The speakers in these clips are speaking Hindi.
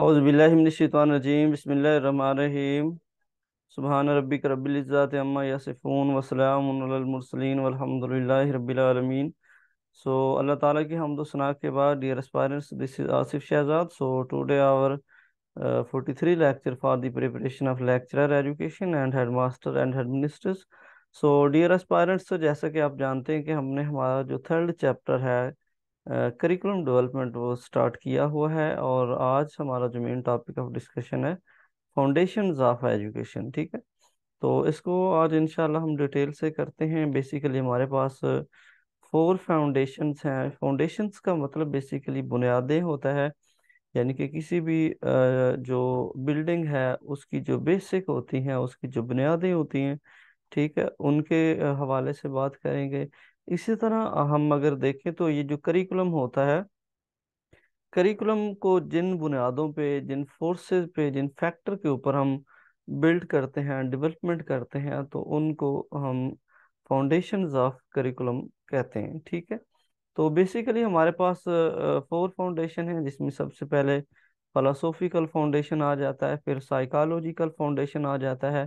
अज़बिल्लिमिनशैतवानरजीम बसमीम सुबहान रबिक रबीज़ात अम्मा यासिफ़ून वसलामसलिन वलहमदिल्ला रबीआलमीन सो अल्लाह ताली की हमद के बाद dear aspirants this is Asif Shahzad so today our forty three lecture for the preparation of lecturer education and head master and head ministers so dear aspirants जैसा कि आप जानते हैं कि हमने हमारा जो थर्ड चैप्टर है करिकुलम डेवलपमेंट वो स्टार्ट किया हुआ है और आज हमारा जो मेन टॉपिक ऑफ डिस्कशन है फाउंडेशन ऑफ एजुकेशन ठीक है तो इसको आज इंशाल्लाह हम डिटेल से करते हैं बेसिकली हमारे पास फोर फाउंडेशंस हैं फाउंडेशंस का मतलब बेसिकली बुनियादें होता है यानी कि किसी भी जो बिल्डिंग है उसकी जो बेसिक होती हैं उसकी जो बुनियादें होती हैं ठीक है उनके हवाले से बात करेंगे इसी तरह हम अगर देखें तो ये जो करिकुलम होता है करिकुलम को जिन बुनियादों पे जिन फोर्सेस पे जिन फैक्टर के ऊपर हम बिल्ड करते हैं डेवलपमेंट करते हैं तो उनको हम फाउंडेशन ऑफ करिकुलम कहते हैं ठीक है तो बेसिकली हमारे पास फोर फाउंडेशन है जिसमें सबसे पहले फलासोफिकल फाउंडेशन आ जाता है फिर साइकोलॉजिकल फाउंडेशन आ जाता है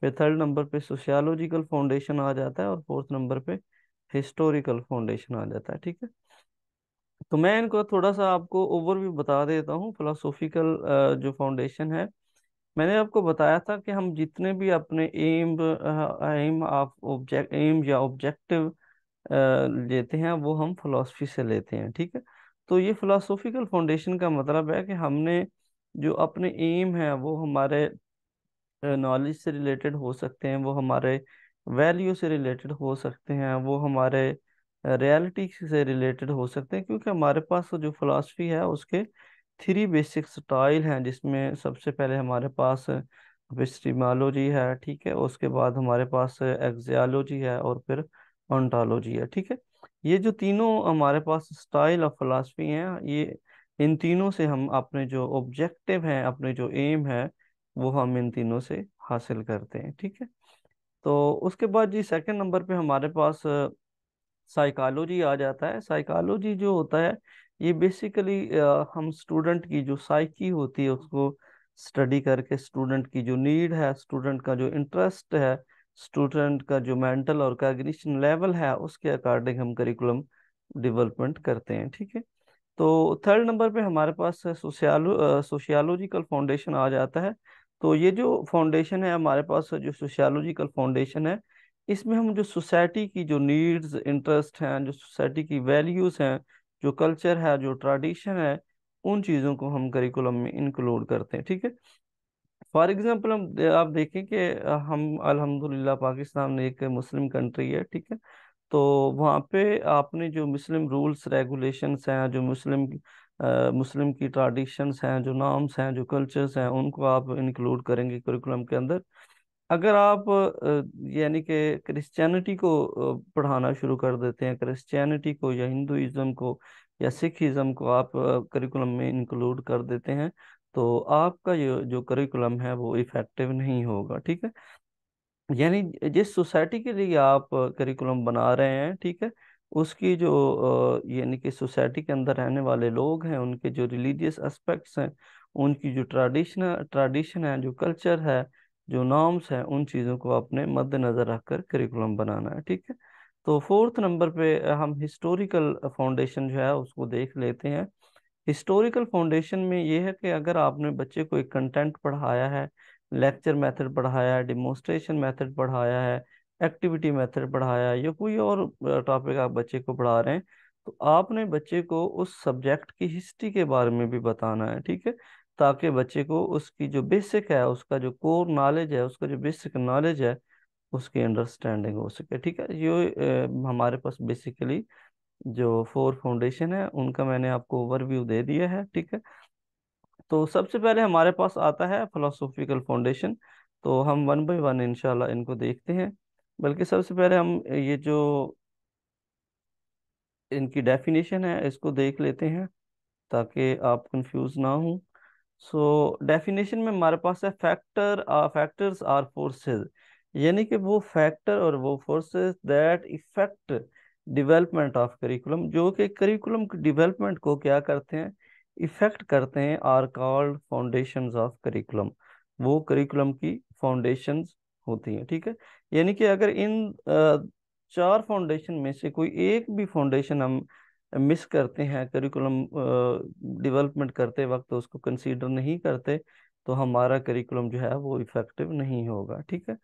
फिर थर्ड नंबर पे सोशियोलॉजिकल फाउंडेशन आ जाता है और फोर्थ नंबर पे हिस्टोरिकल फाउंडेशन आ जाता है ठीक है तो मैं इनको थोड़ा सा आपको ओवरव्यू बता देता हूँ फिलोसोफिकल जो फाउंडेशन है मैंने आपको बताया था कि हम जितने भी अपने aim aim of object aim या ऑब्जेक्टिव लेते हैं वो हम फिलोसफी से लेते हैं ठीक है तो ये फिलासोफिकल फाउंडेशन का मतलब है कि हमने जो अपने एम है वो हमारे नॉलेज से रिलेटेड हो सकते हैं वो हमारे वैल्यू से रिलेटेड हो सकते हैं वो हमारे रियलिटी से रिलेटेड हो सकते हैं क्योंकि हमारे पास तो जो फ़िलासफ़ी है उसके थ्री बेसिक स्टाइल हैं जिसमें सबसे पहले हमारे पास एपिस्टीमोलॉजी है ठीक है उसके बाद हमारे पास एग्जियालॉजी है और फिर ऑन्टोलॉजी है ठीक है ये जो तीनों हमारे पास स्टाइल ऑफ फिलासफी हैं ये इन तीनों से हम अपने जो ऑब्जेक्टिव हैं अपने जो एम है वो हम इन तीनों से हासिल करते हैं ठीक है तो उसके बाद जी सेकंड नंबर पे हमारे पास साइकालोजी आ जाता है साइकालोजी जो होता है ये बेसिकली हम स्टूडेंट की जो साइकी होती है उसको स्टडी करके स्टूडेंट की जो नीड है स्टूडेंट का जो इंटरेस्ट है स्टूडेंट का जो मेंटल और कैग्निशन लेवल है उसके अकॉर्डिंग हम करिकुलम डेवलपमेंट करते हैं ठीक है तो थर्ड नंबर पे हमारे पास सोशियालो सोशियालोजिकल फाउंडेशन आ जाता है तो ये जो फाउंडेशन है हमारे पास जो सोशियोलॉजिकल फाउंडेशन है इसमें हम जो सोसाइटी की जो नीड्स इंटरेस्ट हैं जो सोसाइटी की वैल्यूज हैं जो कल्चर है जो ट्रेडिशन है उन चीज़ों को हम करिकुलम में इंक्लूड करते हैं ठीक है फॉर एग्जाम्पल हम आप देखें कि हम अल्हम्दुलिल्लाह पाकिस्तान एक मुस्लिम कंट्री है ठीक है तो वहाँ पे आपने जो मुस्लिम रूल्स रेगुलेशंस हैं जो मुस्लिम मुस्लिम की ट्रेडिशंस हैं जो नाम्स हैं जो कल्चर्स हैं उनको आप इंक्लूड करेंगे करिकुलम के अंदर अगर आप यानी कि क्रिश्चियनिटी को पढ़ाना शुरू कर देते हैं क्रिश्चियनिटी को या हिंदुज़म को या सिखिज़म को आप करिकुलम में इंक्लूड कर देते हैं तो आपका जो जो करिकुलम है वो इफ़ेक्टिव नहीं होगा ठीक है यानी जिस सोसाइटी के लिए आप करिकुलम बना रहे हैं ठीक है उसकी जो यानी कि सोसाइटी के अंदर रहने वाले लोग हैं उनके जो रिलीजियस एस्पेक्ट्स हैं उनकी जो ट्रेडिशनल ट्रेडिशन है जो कल्चर है जो नॉर्म्स हैं उन चीज़ों को अपने मद्देनज़र रखकर करिकुलम बनाना है ठीक है तो फोर्थ नंबर पे हम हिस्टोरिकल फाउंडेशन जो है उसको देख लेते हैं हिस्टोरिकल फाउंडेशन में ये है कि अगर आपने बच्चे को एक कंटेंट पढ़ाया है लेक्चर मेथड पढ़ाया है डिमोस्ट्रेशन मेथड पढ़ाया है एक्टिविटी मेथड पढ़ाया या कोई और टॉपिक आप बच्चे को पढ़ा रहे हैं तो आपने बच्चे को उस सब्जेक्ट की हिस्ट्री के बारे में भी बताना है ठीक है ताकि बच्चे को उसकी जो बेसिक है उसका जो कोर नॉलेज है उसका जो बेसिक नॉलेज है उसकी अंडरस्टैंडिंग हो सके ठीक है ये हमारे पास बेसिकली जो फोर फाउंडेशन है उनका मैंने आपको ओवरव्यू दे दिया है ठीक है तो सबसे पहले हमारे पास आता है फिलोसोफिकल फाउंडेशन तो हम वन बाई वन इनशाला इनको देखते हैं बल्कि सबसे पहले हम ये जो इनकी डेफिनेशन है इसको देख लेते हैं ताकि आप कंफ्यूज ना हो सो डेफिनेशन में हमारे पास है फैक्टर फैक्टर्स आर फोर्सेस यानी कि वो फैक्टर और वो forces that effect development of curriculum जो कि करिकुलम डेवलपमेंट को क्या करते हैं इफेक्ट करते हैं are called foundations of curriculum वो करिकुलम की फाउंडेशंस होती है ठीक है यानी कि अगर इन चार फाउंडेशन में से कोई एक भी फाउंडेशन हम मिस करते हैं करिकुलम डेवलपमेंट करते वक्त तो उसको कंसीडर नहीं करते तो हमारा करिकुलम जो है वो इफेक्टिव नहीं होगा ठीक है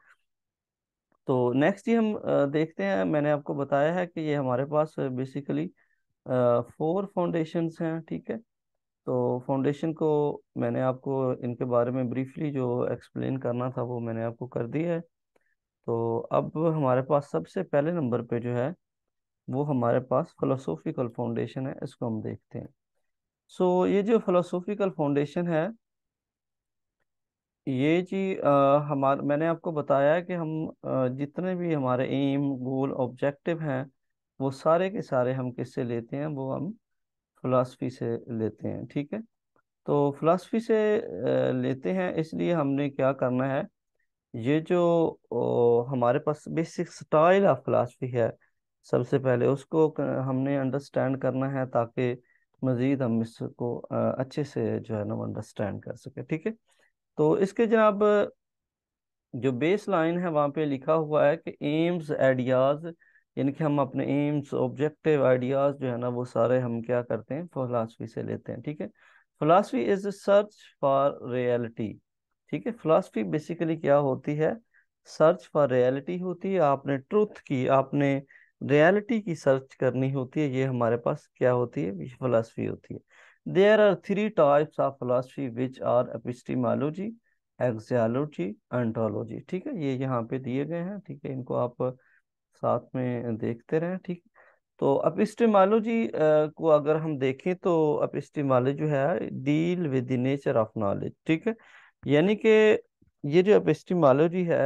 तो नेक्स्ट ये हम देखते हैं मैंने आपको बताया है कि ये हमारे पास बेसिकली फोर फाउंडेशंस हैं ठीक है तो फाउंडेशन को मैंने आपको इनके बारे में ब्रीफली जो एक्सप्लेन करना था वो मैंने आपको कर दिया है तो अब हमारे पास सबसे पहले नंबर पे जो है वो हमारे पास फ़िलोसोफिकल फाउंडेशन है इसको हम देखते हैं सो so, ये जो फ़िलोसोफिकल फाउंडेशन है ये जी हमारे मैंने आपको बताया कि हम आ, जितने भी हमारे एम गोल ऑब्जेक्टिव हैं वो सारे के सारे हम किससे लेते हैं वो हम फ़िलासफ़ी से लेते हैं ठीक है तो फ़िलासफ़ी से लेते हैं इसलिए हमने क्या करना है ये जो हमारे पास बेसिक स्टाइल ऑफ फ़िलासफ़ी है सबसे पहले उसको हमने अंडरस्टैंड करना है ताकि मज़ीद हम इसको अच्छे से जो है ना अंडरस्टैंड कर सके ठीक है तो इसके जनाब जो बेस लाइन है वहाँ पे लिखा हुआ है कि एम्स आइडियाज़ यानी कि हम अपने एम्स ऑब्जेक्टिव आइडियाज जो है ना वो सारे हम क्या करते हैं फिलासफी से लेते हैं ठीक है philosophy is a search for reality ठीक है फिलासफी बेसिकली क्या होती है सर्च फॉर रियलिटी होती है आपने ट्रूथ की आपने रियलिटी की सर्च करनी होती है ये हमारे पास क्या होती है फिलासफी होती है there are three types of philosophy which are epistemology axiology ontology ठीक है ये यहाँ पे दिए गए हैं ठीक है इनको आप साथ में देखते रहें ठीक तो अपिस्टेमोलॉजी को अगर हम देखें तो अपिस्टेमोलॉजी जो है deal with the nature of knowledge ठीक है यानी कि ये जो अपिस्टेमोलॉजी है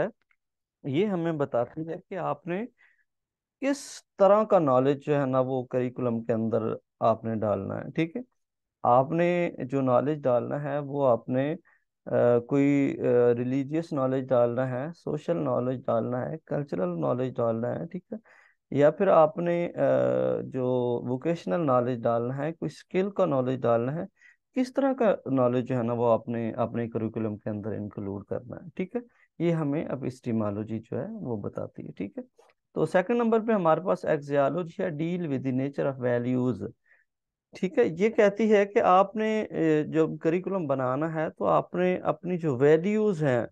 ये हमें बताती है कि आपने किस तरह का नॉलेज जो है ना वो करिकुलम के अंदर आपने डालना है ठीक है आपने जो नॉलेज डालना है वो आपने कोई रिलीजियस नॉलेज डालना है सोशल नॉलेज डालना है कल्चरल नॉलेज डालना है ठीक है या फिर आपने जो वोकेशनल नॉलेज डालना है कोई स्किल का नॉलेज डालना है किस तरह का नॉलेज जो है ना वो आपने अपने करिकुलम के अंदर इंक्लूड करना है ठीक है ये हमें अब स्टीमालोजी जो है वो बताती है ठीक है तो सेकंड नंबर पे हमारे पास एक्जियालॉजी है deal with the nature of values ठीक है ये कहती है कि आपने जब करिकुलम बनाना है तो आपने अपनी जो वैल्यूज हैं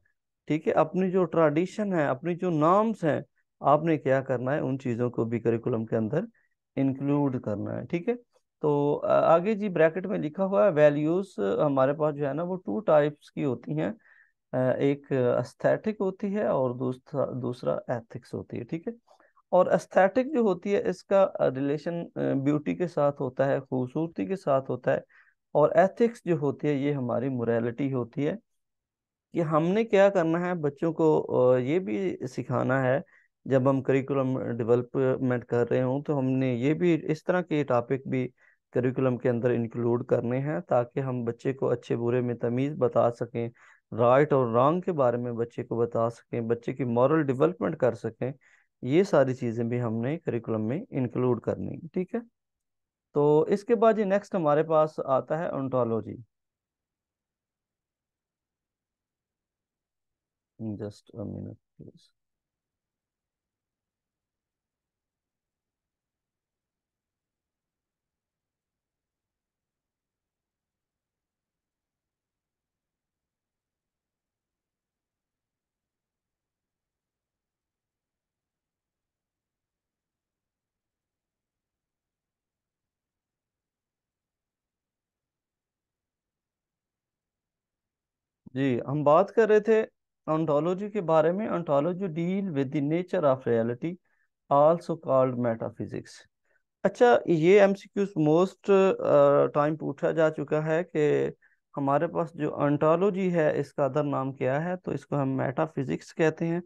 ठीक है अपनी जो ट्रेडिशन है अपनी जो नॉर्म्स हैं आपने क्या करना है उन चीज़ों को भी करिकुलम के अंदर इंक्लूड करना है ठीक है तो आगे जी ब्रैकेट में लिखा हुआ है वैल्यूज हमारे पास जो है ना वो टू टाइप्स की होती हैं एक अस्थेटिक होती है और दूसरा दूसरा एथिक्स होती है ठीक है और एस्थेटिक जो होती है इसका रिलेशन ब्यूटी के साथ होता है खूबसूरती के साथ होता है और एथिक्स जो होती है ये हमारी मोरालिटी होती है कि हमने क्या करना है बच्चों को ये भी सिखाना है जब हम करिकुलम डेवलपमेंट कर रहे हों तो हमने ये भी इस तरह के टॉपिक भी करिकुलम के अंदर इंक्लूड करने हैं ताकि हम बच्चे को अच्छे बुरे में तमीज़ बता सकें राइट और रॉन्ग के बारे में बच्चे को बता सकें बच्चे की मॉरल डेवलपमेंट कर सकें ये सारी चीज़ें भी हमने करिकुलम में इंक्लूड करनी ठीक है तो इसके बाद ये नेक्स्ट हमारे पास आता है ontology just a minute please जी हम बात कर रहे थे ऑन्टोलॉजी के बारे में ontology deal with the nature of reality also called metaphysics अच्छा ये एमसीक्यूज मोस्ट टाइम पूछा जा चुका है कि हमारे पास जो ऑन्टोलॉजी है इसका अदर नाम क्या है तो इसको हम मेटाफिजिक्स कहते हैं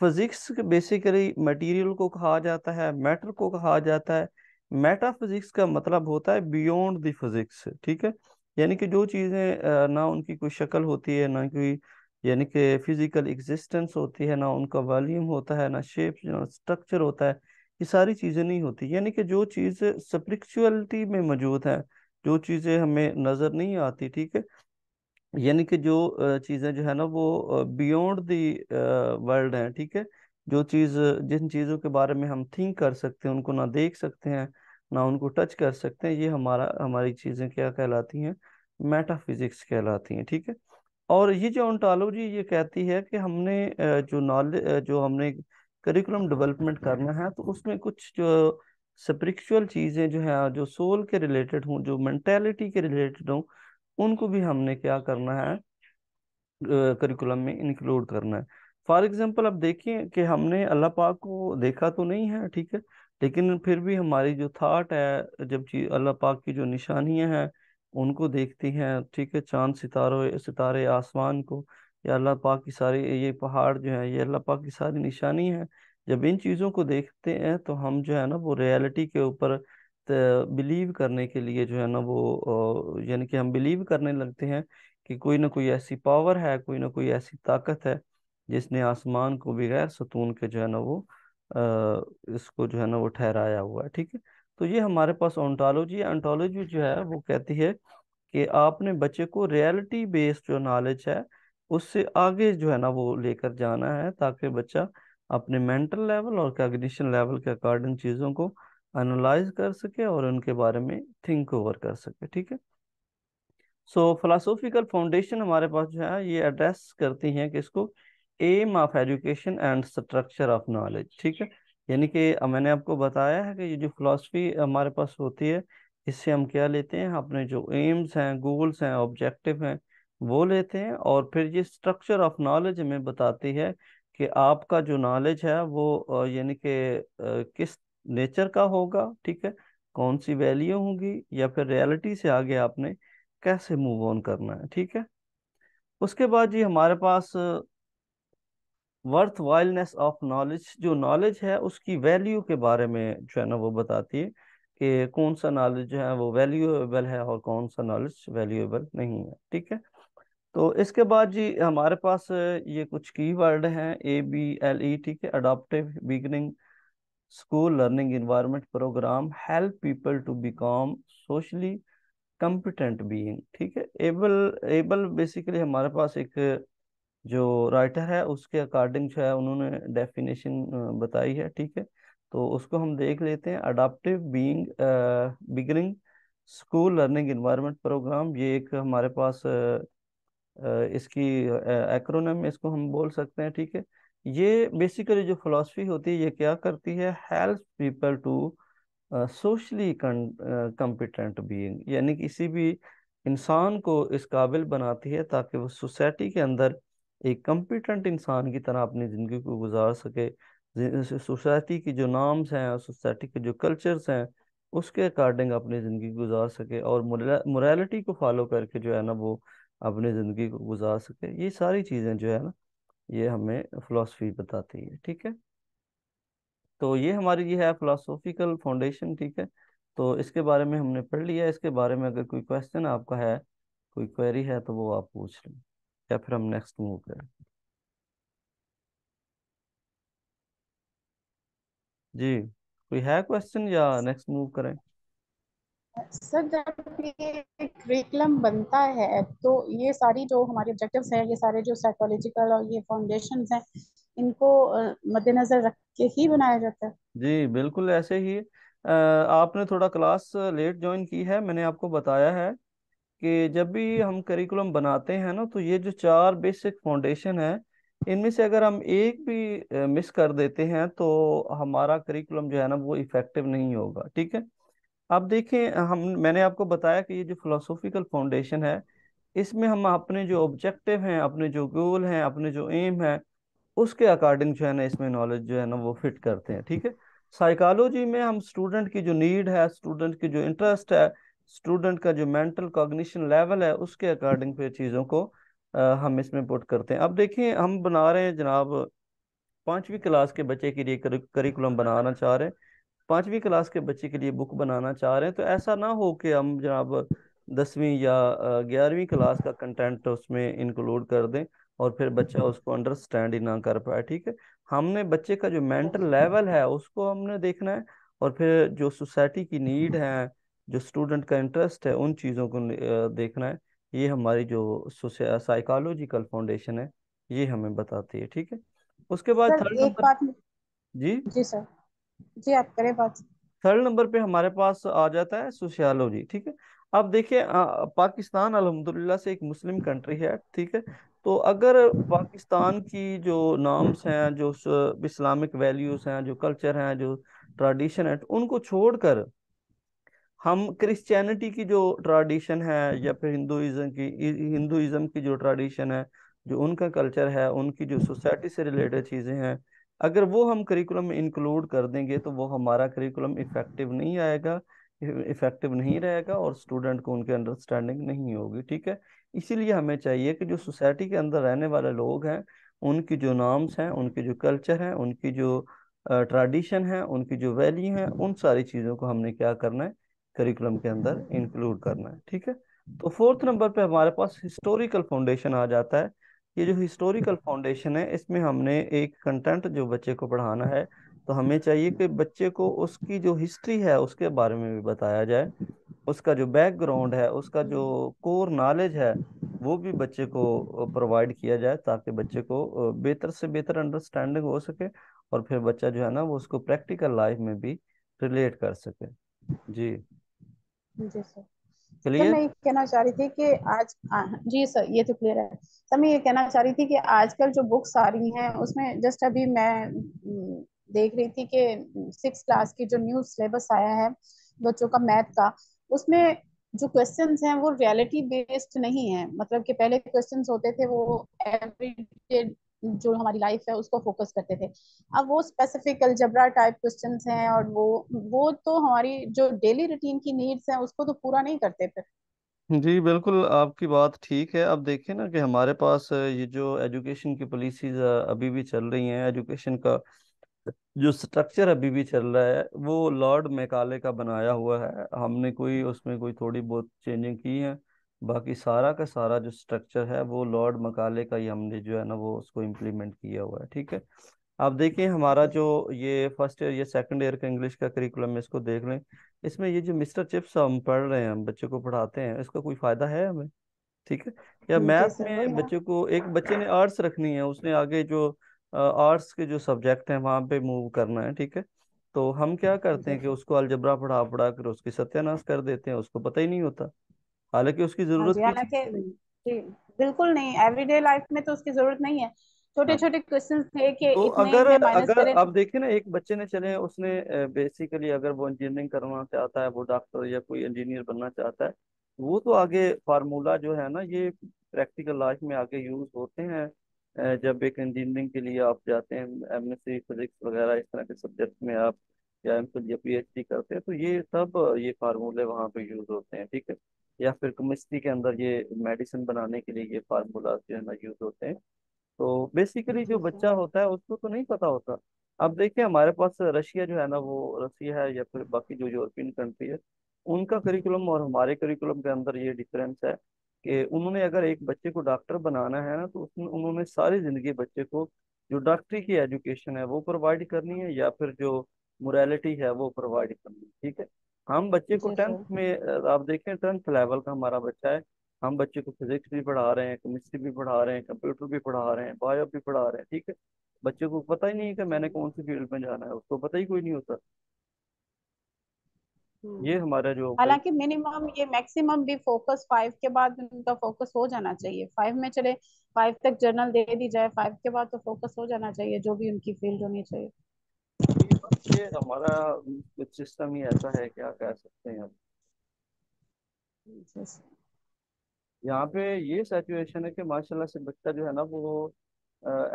फिजिक्स बेसिकली मटेरियल को कहा जाता है मैटर को कहा जाता है मेटाफिजिक्स का मतलब होता है बियॉन्ड द फिजिक्स ठीक है यानी कि जो चीज़ें ना उनकी कोई शक्ल होती है ना कोई यानी कि फिजिकल एग्जिस्टेंस होती है ना उनका वॉल्यूम होता है ना शेप ना स्ट्रक्चर होता है ये सारी चीज़ें नहीं होती यानी कि जो चीज़ स्परिचुअलिटी में मौजूद है जो चीज़ें हमें नज़र नहीं आती ठीक है यानी कि जो चीज़ें जो है ना वो बियॉन्ड दी वर्ल्ड हैं ठीक है जो चीज़ जिन चीज़ों के बारे में हम थिंक कर सकते हैं उनको ना देख सकते हैं ना उनको टच कर सकते हैं ये हमारा हमारी चीज़ें क्या कहलाती हैं मेटाफिजिक्स कहलाती हैं ठीक है और ये जो ऑन्टोलॉजी ये कहती है कि हमने जो नॉलेज जो हमने करिकुलम डेवलपमेंट करना है तो उसमें कुछ जो स्परिचुअल चीज़ें जो है जो सोल के रिलेटेड हों जो मैंटेलिटी के रिलेटेड हों उनको भी हमने क्या करना है करिकुलम में इंक्लूड करना है फॉर एग्जाम्पल आप देखिए कि हमने अल्लाह पाक को देखा तो नहीं है ठीक है लेकिन फिर भी हमारी जो थाट है जब अल्लाह पाक की जो निशानियां हैं उनको देखती हैं ठीक है चांद सितारों सितारे आसमान को या अल्लाह पाक की सारी ये पहाड़ जो है ये अल्लाह पाक की सारी निशानी है जब इन चीज़ों को देखते हैं तो हम जो है ना वो रियलिटी के ऊपर बिलीव करने के लिए जो है ना वो यानी कि हम बिलीव करने लगते हैं कि कोई ना कोई ऐसी पावर है कोई ना कोई ऐसी ताकत है जिसने आसमान को बगैर सतून के जो है ना वो इसको जो है ना वो ठहराया हुआ है ठीक है तो ये हमारे पास ऑन्टोलॉजी ऑन्टोलॉजी जो है वो कहती है कि आपने बच्चे को रियलिटी बेस्ड जो नॉलेज है उससे आगे जो है ना वो लेकर जाना है ताकि बच्चा अपने मेंटल लेवल और कैग्निशन लेवल के अकॉर्डिंग चीज़ों को एनालाइज कर सके और उनके बारे में थिंक ओवर कर सके ठीक है सो फलासोफिकल फाउंडेशन हमारे पास जो है ये एड्रेस करती हैं कि इसको aim of education and structure of knowledge ठीक है यानी कि मैंने आपको बताया है कि ये जो फिलासफी हमारे पास होती है इससे हम क्या लेते हैं अपने जो एम्स हैं गोल्स हैं ऑब्जेक्टिव हैं वो लेते हैं और फिर ये स्ट्रक्चर ऑफ नॉलेज हमें बताती है कि आपका जो नॉलेज है वो यानी कि किस नेचर का होगा ठीक है कौन सी वैल्यू होगी या फिर रियलिटी से आगे आपने कैसे मूव ऑन करना है ठीक है उसके बाद जी हमारे पास वर्थ वाइल्डनेस ऑफ नॉलेज जो नॉलेज है उसकी वैल्यू के बारे में जो है ना वो बताती है कि कौन सा नॉलेज है वो वैल्यूएबल है और कौन सा नॉलेज वैल्यूएबल नहीं है ठीक है तो इसके बाद जी हमारे पास ये कुछ की वर्ड हैं ए बी एल ई ठीक है adoptive beginning school learning environment program help people to become socially competent being ठीक है एबल एबल बेसिकली हमारे पास एक जो राइटर है उसके अकॉर्डिंग जो है उन्होंने डेफिनेशन बताई है ठीक है तो उसको हम देख लेते हैं adaptive being beginning school learning environment program ये एक हमारे पास इसकी एक्रोनम इसको हम बोल सकते हैं ठीक है ये बेसिकली जो फिलोसफी होती है ये क्या करती है help people to socially competent being यानी किसी भी इंसान को इस काबिल बनाती है ताकि वो सोसाइटी के अंदर एक कम्पिटेंट इंसान की तरह अपनी ज़िंदगी को गुजार सके सोसाइटी की जो नाम्स हैं और सोसाइटी के जो कल्चर्स हैं उसके अकॉर्डिंग अपनी ज़िंदगी गुजार सके और मोरालिटी को फॉलो करके जो है ना वो अपनी ज़िंदगी को गुजार सके ये सारी चीज़ें जो है ना ये हमें फ़िलासफ़ी बताती है ठीक है तो ये हमारी ये है फ़िलासफ़िकल फाउंडेशन ठीक है तो इसके बारे में हमने पढ़ लिया इसके बारे में अगर कोई क्वेश्चन आपका है कोई क्वेरी है तो वो आप पूछ लें या फिर हम नेक्स्ट मूव करें जी कोई है क्वेश्चन या नेक्स्ट मूव करें सर जब ये करिकुलम बनता है तो ये सारी जो हमारे ऑब्जेक्टिव्स हैं ये सारे जो साइकोलॉजिकल और ये फाउंडेशन हैं इनको मद्देनजर रख के ही बनाया जाता है जी बिल्कुल ऐसे ही आपने थोड़ा क्लास लेट ज्वाइन की है मैंने आपको बताया है कि जब भी हम करिकुलम बनाते हैं ना तो ये जो चार बेसिक फाउंडेशन है इनमें से अगर हम एक भी मिस कर देते हैं तो हमारा करिकुलम जो है ना वो इफेक्टिव नहीं होगा ठीक है आप देखें हम मैंने आपको बताया कि ये जो फिलोसोफिकल फाउंडेशन है इसमें हम अपने जो ऑब्जेक्टिव हैं अपने जो गोल हैं अपने जो एम है उसके अकॉर्डिंग जो है ना इसमें नॉलेज जो है ना वो फिट करते हैं ठीक है साइकोलॉजी में हम स्टूडेंट की जो नीड है स्टूडेंट की जो इंटरेस्ट है स्टूडेंट का जो मेंटल कॉग्निशन लेवल है उसके अकॉर्डिंग फिर चीज़ों को आ, हम इसमें पुट करते हैं अब देखिए हम बना रहे हैं जनाब पाँचवीं क्लास के बच्चे के लिए करिकुलम बनाना चाह रहे हैं पाँचवीं क्लास के बच्चे के लिए बुक बनाना चाह रहे हैं तो ऐसा ना हो कि हम जनाब दसवीं या ग्यारहवीं क्लास का कंटेंट उसमें इंक्लूड कर दें और फिर बच्चा उसको अंडरस्टैंड ही ना कर पाए ठीक है हमने बच्चे का जो मेंटल लेवल है उसको हमने देखना है और फिर जो सोसाइटी की नीड है जो स्टूडेंट का इंटरेस्ट है उन चीज़ों को देखना है ये हमारी जो साइकोलॉजिकल फाउंडेशन है ये हमें बताती है ठीक है उसके बाद थर्ड नंबर जी जी सर जी आप करें बात थर्ड नंबर पे हमारे पास आ जाता है सोशियालॉजी ठीक है अब देखिए पाकिस्तान अलहमदुल्ला से एक मुस्लिम कंट्री है ठीक है तो अगर पाकिस्तान की जो नॉर्म्स हैं जो इस्लामिक वैल्यूज़ हैं जो कल्चर हैं जो ट्रेडिशन है उनको छोड़कर हम क्रिश्चियनिटी की जो ट्रेडिशन है हम्म। या फिर हिंदुइज्म की हिंदुइज्म की जो ट्रेडिशन है जो उनका कल्चर है उनकी जो सोसाइटी से रिलेटेड चीज़ें हैं अगर वो हम करिकुलम में इंक्लूड कर देंगे तो वो हमारा करिकुलम इफेक्टिव नहीं आएगा इफेक्टिव नहीं रहेगा और स्टूडेंट को उनके अंडरस्टैंडिंग नहीं होगी ठीक है इसीलिए हमें चाहिए कि जो सोसाइटी के अंदर रहने वाले लोग हैं उनकी जो नॉर्म्स हैं उनके जो कल्चर हैं उनकी जो ट्रेडिशन है उनकी जो वैल्यू है उन सारी चीज़ों को हमने क्या करना है करिकुलम के अंदर इंक्लूड हम्म, हम्म। करना है ठीक है तो फोर्थ नंबर पे हमारे पास हिस्टोरिकल फाउंडेशन आ जाता है ये जो हिस्टोरिकल हम्म। फाउंडेशन है इसमें हमने एक कंटेंट जो बच्चे को पढ़ाना है तो हमें चाहिए कि बच्चे को उसकी जो हिस्ट्री है उसके बारे में भी बताया जाए उसका जो बैकग्राउंड है उसका जो कोर नॉलेज है वो भी बच्चे को प्रोवाइड किया जाए ताकि बच्चे को बेहतर से बेहतर अंडरस्टैंडिंग हो सके और फिर बच्चा जो है ना वो उसको प्रैक्टिकल लाइफ में भी रिलेट कर सके जी जी सर क्लियर मैं ये कहना चाह रही थी कि आज हाँ, हाँ, जी सर ये तो क्लियर है सर मैं ये कहना चाह रही थी कि आजकल जो बुक्स आ रही हैं उसमें जस्ट अभी मैं देख रही थी कि सिक्स क्लास की जो न्यू सिलेबस आया है बच्चों का मैथ का उसमें जो क्वेश्चन हैं वो रियलिटी बेस्ड नहीं है मतलब कि पहले क्वेश्चन होते थे वो एवरीडे जो हमारी लाइफ है उसको फोकस करते थे अब वो स्पेसिफिक अलजबरा टाइप क्वेश्चन हैं और वो वो तो हमारी जो डेली रूटीन की नीड्स हैं उसको तो पूरा नहीं करते फिर जी बिल्कुल आपकी बात ठीक है अब देखिए ना कि हमारे पास ये जो एजुकेशन की पॉलिसीज अभी भी चल रही हैं एजुकेशन का जो स्ट्रक्चर अभी भी चल रहा है वो लॉर्ड मेकाले का बनाया हुआ है हमने कोई उसमें कोई थोड़ी बहुत चेंजिंग की है बाकी सारा का सारा जो स्ट्रक्चर है वो लॉर्ड मकाले का ही हमने जो है ना वो उसको इम्प्लीमेंट किया हुआ है ठीक है आप देखिए हमारा जो ये फर्स्ट ईयर या सेकंड ईयर का इंग्लिश का करिकुलम है इसको देख लें इसमें ये जो मिस्टर चिप्स हम पढ़ रहे हैं हम बच्चों को पढ़ाते हैं इसका कोई फायदा है हमें ठीक है या मैथ्स में बच्चों को एक बच्चे ने आर्ट्स रखनी है उसने आगे जो आर्ट्स के जो सब्जेक्ट हैं वहाँ पे मूव करना है ठीक है तो हम क्या हम्म, करते हैं कि उसको अलजबरा पढ़ा पढ़ा कर उसकी सत्यानाश कर देते हैं उसको पता ही नहीं होता हालांकि उसकी हाँ जरूरत नहीं बिल्कुल नहीं एवरीडे लाइफ में तो उसकी जरूरत नहीं है छोटे हाँ। छोटे क्वेश्चंस थे कि तो इतने अगर माइनस अगर आप देखें ना एक बच्चे ने चले उसने बेसिकली अगर वो इंजीनियरिंग करना चाहता है वो डॉक्टर या कोई इंजीनियर बनना चाहता है वो तो आगे फार्मूला जो है ना ये प्रैक्टिकल लाइफ में आगे यूज होते हैं जब एक इंजीनियरिंग के लिए आप जाते हैं एम एस सी फिजिक्स वगैरह इस तरह के सब्जेक्ट में आप या एम फिल या पी एच डी करते हैं तो ये सब ये फार्मूले वहाँ पे यूज होते हैं ठीक है या फिर केमिस्ट्री के अंदर ये मेडिसिन बनाने के लिए ये फार्मूलाज जो है ना यूज होते हैं तो बेसिकली जो अच्छा। बच्चा होता है उसको तो नहीं पता होता अब देखिए हमारे पास रशिया जो है ना वो रशिया है या फिर बाकी जो यूरोपियन कंट्री है उनका करिकुलम और हमारे करिकुलम के अंदर ये डिफरेंस है कि उन्होंने अगर एक बच्चे को डॉक्टर बनाना है ना तो उसमें उन्होंने सारी जिंदगी बच्चे को जो डॉक्टरी की एजुकेशन है वो प्रोवाइड करनी है या फिर जो मोरालिटी है वो प्रोवाइड करनी है ठीक है हम बच्चे को टेंथ में आप देखें टेंथ लेवल का हमारा बच्चा है हम बच्चे को फिजिक्स भी पढ़ा रहे हैं केमिस्ट्री भी पढ़ा रहे हैं कंप्यूटर भी पढ़ा रहे हैं बायो भी पढ़ा रहे हैं ठीक है बच्चे को पता ही नहीं कि मैंने कौन सी फील्ड में जाना है उसको पता ही कोई नहीं होता हम्म। ये हमारा जो हालांकि मिनिमम ये मैक्सिमम भी फोकस फाइव के बाद उनका फोकस हो जाना चाहिए फाइव में चले फाइव तक जर्नल दे दी जाए फाइव के बाद तो फोकस हो जाना चाहिए जो भी उनकी फील्ड होनी चाहिए ये हमारा सिस्टम ही ऐसा है क्या कह सकते हैं यहाँ पे ये सिचुएशन है कि माशाल्लाह से बच्चा जो है ना वो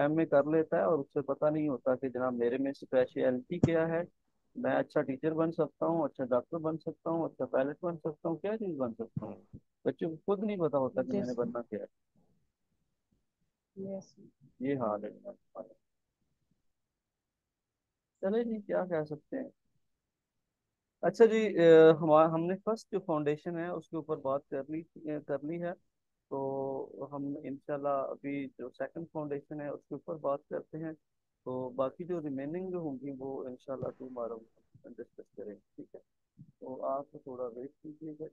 एम ए कर लेता है और उससे पता नहीं होता कि जहाँ मेरे में स्पेशलिटी क्या है मैं अच्छा टीचर बन सकता हूँ अच्छा डॉक्टर बन सकता हूँ अच्छा पायलट बन सकता हूँ क्या चीज़ बन सकता हूँ बच्चों को खुद नहीं पता होता कि मैंने बनना क्या है ये हाल है चले जी क्या कह सकते हैं अच्छा जी हमारा हमने फर्स्ट जो फाउंडेशन है उसके ऊपर बात करनी करनी है तो हम इंशाल्लाह अभी जो सेकंड फाउंडेशन है उसके ऊपर बात करते हैं तो बाकी जो रिमेनिंग जो होंगी वो इंशाल्लाह टुमारो डिस्कस करेंगे ठीक है तो आप थोड़ा वेट कीजिएगा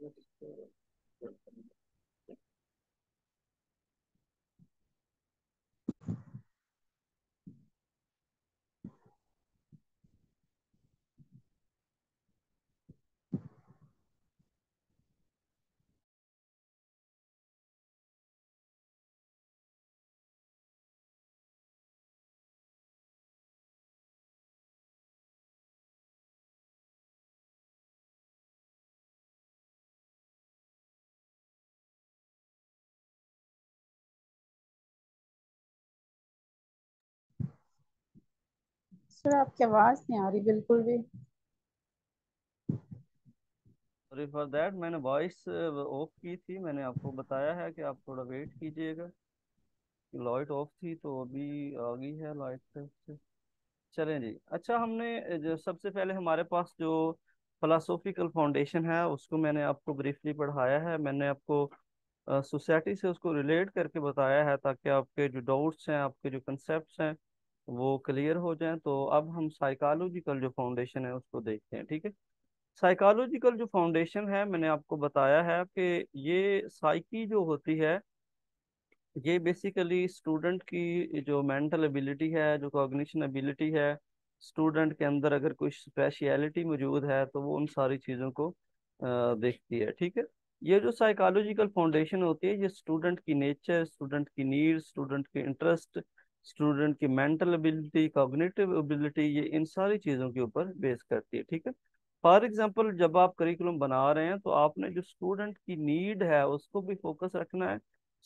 सर आपकी आवाज नहीं आ रही बिल्कुल भी सॉरी फॉर दैट मैंने वॉइस ऑफ की थी मैंने आपको बताया है कि आप थोड़ा वेट कीजिएगा लाइट ऑफ थी तो अभी आ गई है लाइट से चलें जी अच्छा हमने जो सबसे पहले हमारे पास जो फलासोफिकल फाउंडेशन है उसको मैंने आपको ब्रीफली पढ़ाया है मैंने आपको सोसाइटी से उसको रिलेट करके बताया है ताकि आपके जो डाउट्स हैं आपके जो कंसेप्ट हैं वो क्लियर हो जाए तो अब हम साइकोलॉजिकल जो फाउंडेशन है उसको देखते हैं ठीक है साइकोलॉजिकल जो फाउंडेशन है मैंने आपको बताया है कि ये साइकी जो होती है ये बेसिकली स्टूडेंट की जो मेंटल एबिलिटी है जो कॉग्निशन एबिलिटी है स्टूडेंट के अंदर अगर कोई स्पेशलिटी मौजूद है तो वो उन सारी चीज़ों को देखती है ठीक है ये जो साइकोलॉजिकल फाउंडेशन होती है ये स्टूडेंट की नेचर स्टूडेंट की नीड स्टूडेंट के इंटरेस्ट स्टूडेंट की मेंटल एबिलिटी कॉग्निटिव एबिलिटी ये इन सारी चीज़ों के ऊपर बेस करती है ठीक है फॉर एग्जाम्पल जब आप करिकुलम बना रहे हैं तो आपने जो स्टूडेंट की नीड है उसको भी फोकस रखना है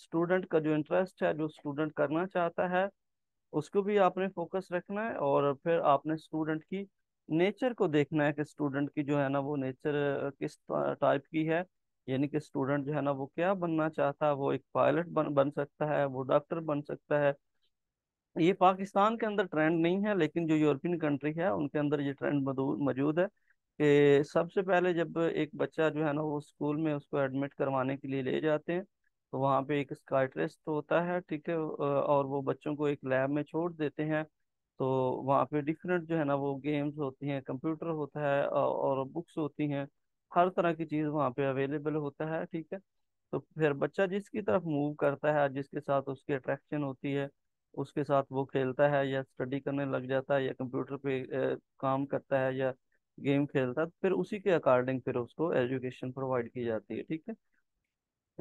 स्टूडेंट का जो इंटरेस्ट है जो स्टूडेंट करना चाहता है उसको भी आपने फोकस रखना है और फिर आपने स्टूडेंट की नेचर को देखना है कि स्टूडेंट की जो है ना वो नेचर किस टाइप की है यानी कि स्टूडेंट जो है ना वो क्या बनना चाहता है वो एक पायलट बन बन सकता है वो डॉक्टर बन सकता है ये पाकिस्तान के अंदर ट्रेंड नहीं है लेकिन जो यूरोपियन कंट्री है उनके अंदर ये ट्रेंड मौजूद है कि सबसे पहले जब एक बच्चा जो है ना वो स्कूल में उसको एडमिट करवाने के लिए ले जाते हैं तो वहाँ पे एक साइट्रिस्ट होता है ठीक है और वो बच्चों को एक लैब में छोड़ देते हैं तो वहाँ पे डिफरेंट जो है ना वो गेम्स होती हैं कंप्यूटर होता है और बुक्स होती हैं हर तरह की चीज़ वहाँ पे अवेलेबल होता है ठीक है तो फिर बच्चा जिसकी तरफ मूव करता है जिसके साथ उसकी अट्रैक्शन होती है उसके साथ वो खेलता है या स्टडी करने लग जाता है या कंप्यूटर पे काम करता है या गेम खेलता है फिर उसी के अकॉर्डिंग फिर उसको एजुकेशन प्रोवाइड की जाती है ठीक है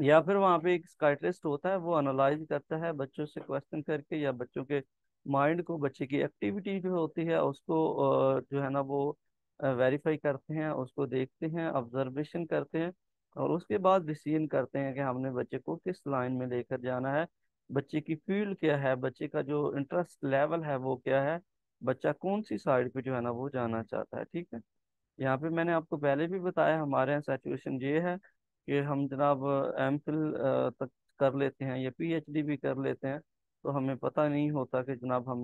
या फिर वहाँ पे एक स्काइटलिस्ट होता है वो एनालाइज करता है बच्चों से क्वेश्चन करके या बच्चों के माइंड को बच्चे की एक्टिविटी जो होती है उसको जो है ना वो वेरीफाई करते हैं उसको देखते हैं ऑब्जर्वेशन करते हैं और उसके बाद डिसीजन करते हैं कि हमने बच्चे को किस लाइन में लेकर जाना है बच्चे की फील्ड क्या है बच्चे का जो इंटरेस्ट लेवल है वो क्या है बच्चा कौन सी साइड पे जो है ना वो जाना चाहता है ठीक है यहाँ पे मैंने आपको पहले भी बताया हमारे यहाँ सेचुएशन ये है कि हम जनाब एम तक कर लेते हैं या पीएचडी भी कर लेते हैं तो हमें पता नहीं होता कि जनाब हम